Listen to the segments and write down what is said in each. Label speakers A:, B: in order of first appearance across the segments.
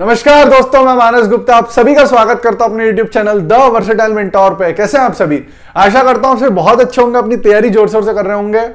A: नमस्कार दोस्तों मैं मानस गुप्ता आप सभी का स्वागत करता हूं अपने YouTube channel the versatile mentor पे कैसे हैं आप सभी आशा करता हूं फिर बहुत अच्छे होंगे अपनी तैयारी जोर शोर से कर रहे होंगे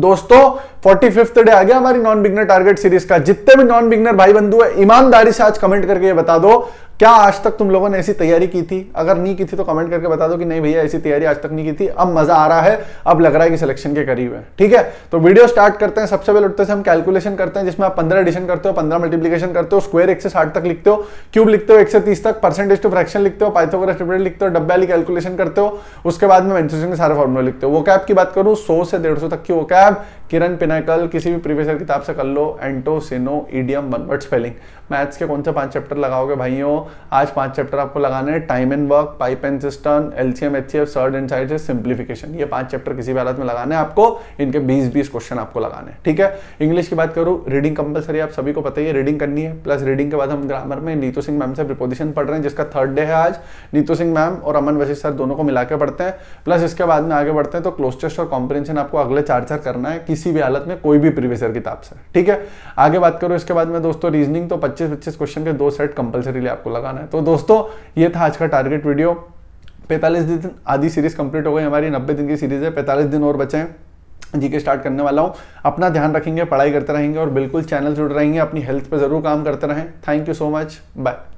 A: दोस्तों फोर्टी फिफ्थ डे आ गया हमारी नॉन बिगनर टारगेट सीरीज का जितने भी नॉन बिगनर भाई बंधु है ईमानदारी से आज कमेंट करके ये बता दो क्या आज तक तुम लोगों ने ऐसी तैयारी की थी अगर नहीं की थी तो कमेंट करके बता दो कि नहीं भैया ऐसी तैयारी आज तक नहीं की थी अब मजा आ रहा है अब लग रहा है कि सिलेक्शन के करीब है ठीक है तो वीडियो स्टार्ट करते हैं सबसे पहले उठते से हम कैलकुलेशन करते हैं जिसमें आप पंद्रह एडिशन करते हो पंद्रह मल्टीप्लीकेशन करते हो स्क्वेयर एक से साठ तक लिखते हो क्यूब लिखते हो एक से तीस तक परसेंटेज टू फ्रैक्शन लिखते हो पाइथोग्राफ लिखते हो डब्बे वाली कैलकुलेशन करते हो उसके बाद में मैं के सारे फॉर्मुला लिखते हो वो कैब की बात करूँ सौ से डेढ़ तक की वो कैब किरण पिनाकल किसी भी प्रीवियस किताब से कर लो antonym synonym idiom one word spelling maths के कौन से पांच चैप्टर लगाओगे भाइयों आज पांच चैप्टर आपको लगाने हैं time and work pipe and cistern LCM HCF surd and side simplification ये पांच चैप्टर किसी भी हालत में लगाने हैं आपको इनके बीस बीस क्वेश्चन आपको लगाने हैं ठीक है इंग्लिश की बात करूँ रीडिंग कंपलसरी आप सभी को पता ही रीडिंग करनी है प्लस रीडिंग के बाद हम ग्रामर में नीतू सिंह मैम से प्रिपोजिशन पढ़ रहे हैं जिसका थर्ड डे है आज नीतू सिंह मैम और अमन वशिष सर दोनों को मिला के पढ़ते हैं प्लस इसके बाद में आगे बढ़ते हैं तो क्लोस्टेस्ट और कॉम्प्रेंशन आपको अगले चार चार करना है किस किसी भी हालत में कोई भी प्रीवियस ईयर किताब से ठीक है आगे बात करो इसके बाद में दोस्तों रीजनिंग तो पच्चीस पच्चीस क्वेश्चन के दो सेट कंपलसरीली आपको लगाना है तो दोस्तों ये था आज का टारगेट वीडियो पैंतालीस दिन आधी सीरीज कंप्लीट हो गई हमारी नब्बे दिन की सीरीज है पैंतालीस दिन और बचे हैं के स्टार्ट करने वाला हूँ अपना ध्यान रखेंगे पढ़ाई करते रहेंगे और बिल्कुल चैनल जुड़ रहेंगे अपनी हेल्थ पर जरूर काम करते रहें thank you so much bye